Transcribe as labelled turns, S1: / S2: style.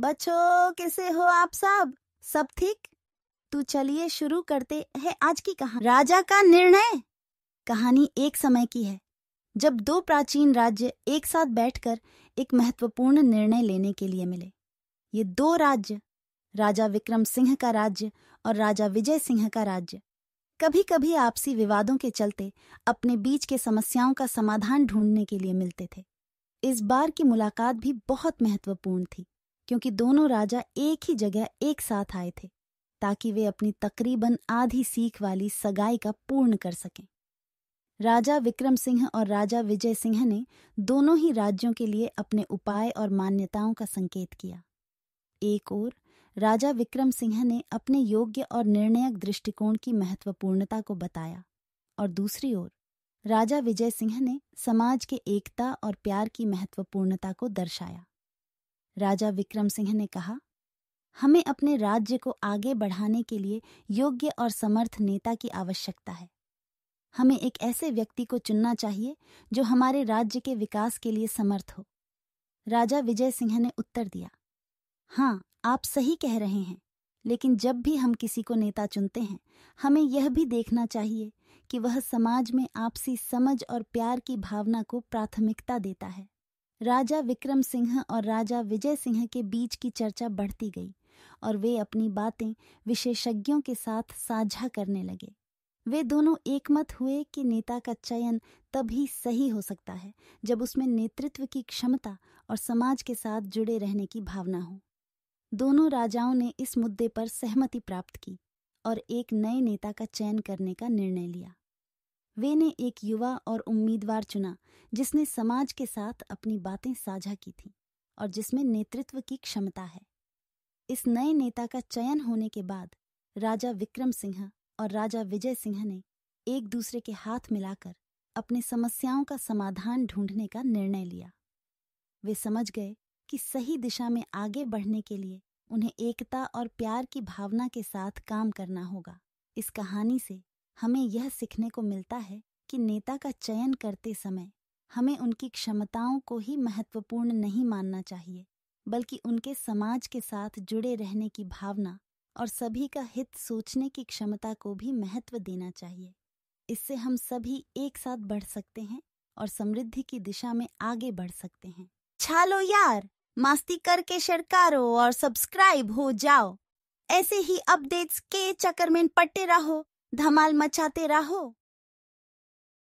S1: बच्चों कैसे हो आप सब सब ठीक तो चलिए शुरू करते हैं आज की कहानी राजा का निर्णय कहानी एक समय की है जब दो प्राचीन राज्य एक साथ बैठकर एक महत्वपूर्ण निर्णय लेने के लिए मिले ये दो राज्य राजा विक्रम सिंह का राज्य और राजा विजय सिंह का राज्य कभी कभी आपसी विवादों के चलते अपने बीच के समस्याओं का समाधान ढूंढने के लिए मिलते थे इस बार की मुलाकात भी बहुत महत्वपूर्ण थी क्योंकि दोनों राजा एक ही जगह एक साथ आए थे ताकि वे अपनी तकरीबन आधी सीख वाली सगाई का पूर्ण कर सकें राजा विक्रम सिंह और राजा विजय सिंह ने दोनों ही राज्यों के लिए अपने उपाय और मान्यताओं का संकेत किया एक ओर राजा विक्रम सिंह ने अपने योग्य और निर्णायक दृष्टिकोण की महत्वपूर्णता को बताया और दूसरी ओर राजा विजय सिंह ने समाज के एकता और प्यार की महत्वपूर्णता को दर्शाया राजा विक्रम सिंह ने कहा हमें अपने राज्य को आगे बढ़ाने के लिए योग्य और समर्थ नेता की आवश्यकता है हमें एक ऐसे व्यक्ति को चुनना चाहिए जो हमारे राज्य के विकास के लिए समर्थ हो राजा विजय सिंह ने उत्तर दिया हाँ आप सही कह रहे हैं लेकिन जब भी हम किसी को नेता चुनते हैं हमें यह भी देखना चाहिए कि वह समाज में आपसी समझ और प्यार की भावना को प्राथमिकता देता है राजा विक्रम सिंह और राजा विजय सिंह के बीच की चर्चा बढ़ती गई और वे अपनी बातें विशेषज्ञों के साथ साझा करने लगे वे दोनों एकमत हुए कि नेता का चयन तभी सही हो सकता है जब उसमें नेतृत्व की क्षमता और समाज के साथ जुड़े रहने की भावना हो दोनों राजाओं ने इस मुद्दे पर सहमति प्राप्त की और एक नए नेता का चयन करने का निर्णय लिया वे ने एक युवा और उम्मीदवार चुना जिसने समाज के साथ अपनी बातें साझा की थीं और जिसमें नेतृत्व की क्षमता है इस नए नेता का चयन होने के बाद राजा विक्रम सिंह और राजा विजय सिंह ने एक दूसरे के हाथ मिलाकर अपनी समस्याओं का समाधान ढूंढने का निर्णय लिया वे समझ गए कि सही दिशा में आगे बढ़ने के लिए उन्हें एकता और प्यार की भावना के साथ काम करना होगा इस कहानी से हमें यह सीखने को मिलता है कि नेता का चयन करते समय हमें उनकी क्षमताओं को ही महत्वपूर्ण नहीं मानना चाहिए बल्कि उनके समाज के साथ जुड़े रहने की भावना और सभी का हित सोचने की क्षमता को भी महत्व देना चाहिए इससे हम सभी एक साथ बढ़ सकते हैं और समृद्धि की दिशा में आगे बढ़ सकते हैं छालो यार मास्ती करके सरकारो और सब्सक्राइब हो जाओ ऐसे ही अपडेट्स के चक्कर में पट्टे रहो धमाल मचाते रहो